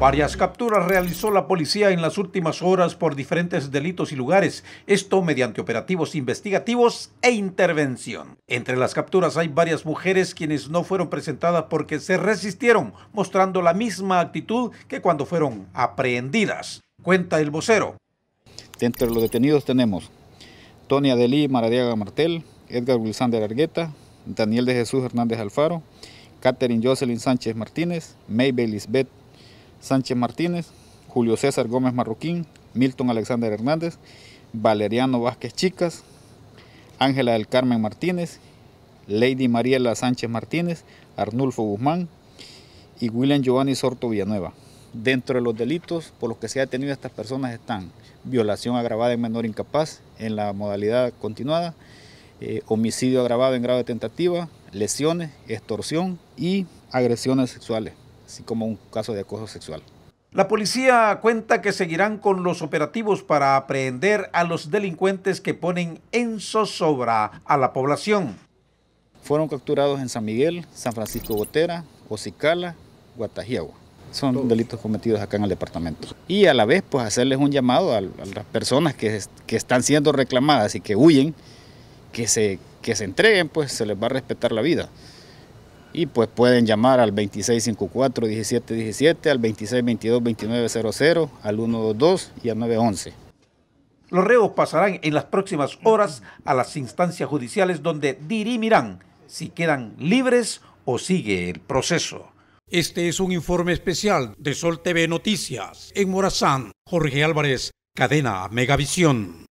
Varias capturas realizó la policía en las últimas horas por diferentes delitos y lugares, esto mediante operativos investigativos e intervención. Entre las capturas hay varias mujeres quienes no fueron presentadas porque se resistieron, mostrando la misma actitud que cuando fueron aprehendidas. Cuenta el vocero. Entre los detenidos tenemos Tony Adelí Maradiaga Martel, Edgar Wilsander Argueta, Daniel de Jesús Hernández Alfaro, Catherine Jocelyn Sánchez Martínez, Maybel Sánchez Martínez, Julio César Gómez Marroquín, Milton Alexander Hernández, Valeriano Vázquez Chicas, Ángela del Carmen Martínez, Lady Mariela Sánchez Martínez, Arnulfo Guzmán y William Giovanni Sorto Villanueva. Dentro de los delitos por los que se ha detenido a estas personas están violación agravada en menor incapaz en la modalidad continuada, eh, homicidio agravado en grado de tentativa, lesiones, extorsión y agresiones sexuales así como un caso de acoso sexual. La policía cuenta que seguirán con los operativos para aprehender a los delincuentes que ponen en zozobra a la población. Fueron capturados en San Miguel, San Francisco Gotera, Ocicala, Guatajiagua. Son delitos cometidos acá en el departamento. Y a la vez, pues hacerles un llamado a, las personas que, están siendo reclamadas y que huyen, que que se entreguen, pues se les va a respetar la vida y pues pueden llamar al 2654-1717, al 2622-2900, al 122 y al 911. Los reos pasarán en las próximas horas a las instancias judiciales donde dirimirán si quedan libres o sigue el proceso. Este es un informe especial de Sol TV Noticias. En Morazán, Jorge Álvarez, cadena Megavisión.